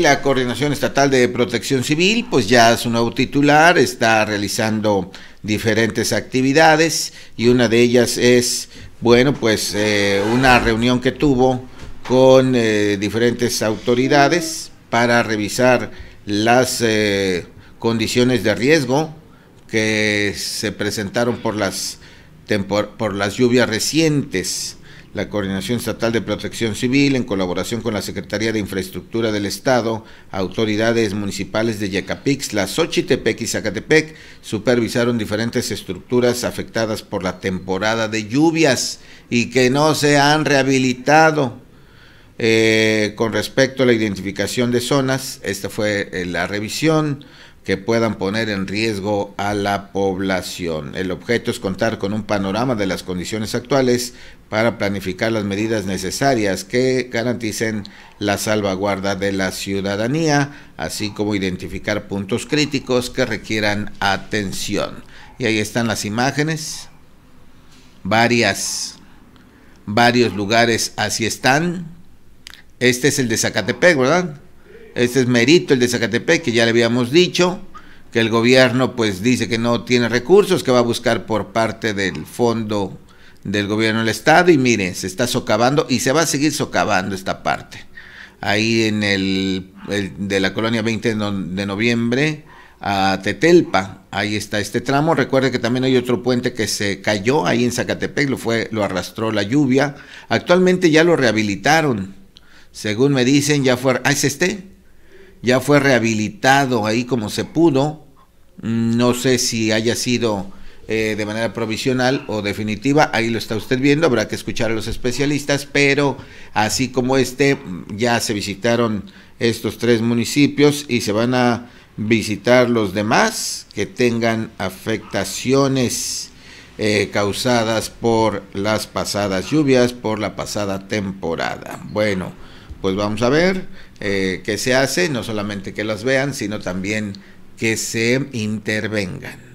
la Coordinación Estatal de Protección Civil, pues ya un nuevo titular está realizando diferentes actividades y una de ellas es, bueno, pues eh, una reunión que tuvo con eh, diferentes autoridades para revisar las eh, condiciones de riesgo que se presentaron por las, por las lluvias recientes. La Coordinación Estatal de Protección Civil, en colaboración con la Secretaría de Infraestructura del Estado, autoridades municipales de La Xochitepec y Zacatepec supervisaron diferentes estructuras afectadas por la temporada de lluvias y que no se han rehabilitado. Eh, con respecto a la identificación de zonas, esta fue eh, la revisión que puedan poner en riesgo a la población. El objeto es contar con un panorama de las condiciones actuales para planificar las medidas necesarias que garanticen la salvaguarda de la ciudadanía, así como identificar puntos críticos que requieran atención. Y ahí están las imágenes, varios lugares así están. Este es el de Zacatepec, ¿verdad? Este es Merito, el de Zacatepec, que ya le habíamos dicho, que el gobierno pues dice que no tiene recursos, que va a buscar por parte del fondo del gobierno del estado y miren, se está socavando y se va a seguir socavando esta parte. Ahí en el, de la colonia 20 de noviembre a Tetelpa, ahí está este tramo. Recuerde que también hay otro puente que se cayó ahí en Zacatepec, lo fue lo arrastró la lluvia. Actualmente ya lo rehabilitaron. Según me dicen, ya fue, ah, es este, ya fue rehabilitado ahí como se pudo. No sé si haya sido eh, de manera provisional o definitiva, ahí lo está usted viendo, habrá que escuchar a los especialistas, pero así como este, ya se visitaron estos tres municipios y se van a visitar los demás que tengan afectaciones eh, causadas por las pasadas lluvias, por la pasada temporada. Bueno pues vamos a ver eh, qué se hace, no solamente que las vean, sino también que se intervengan.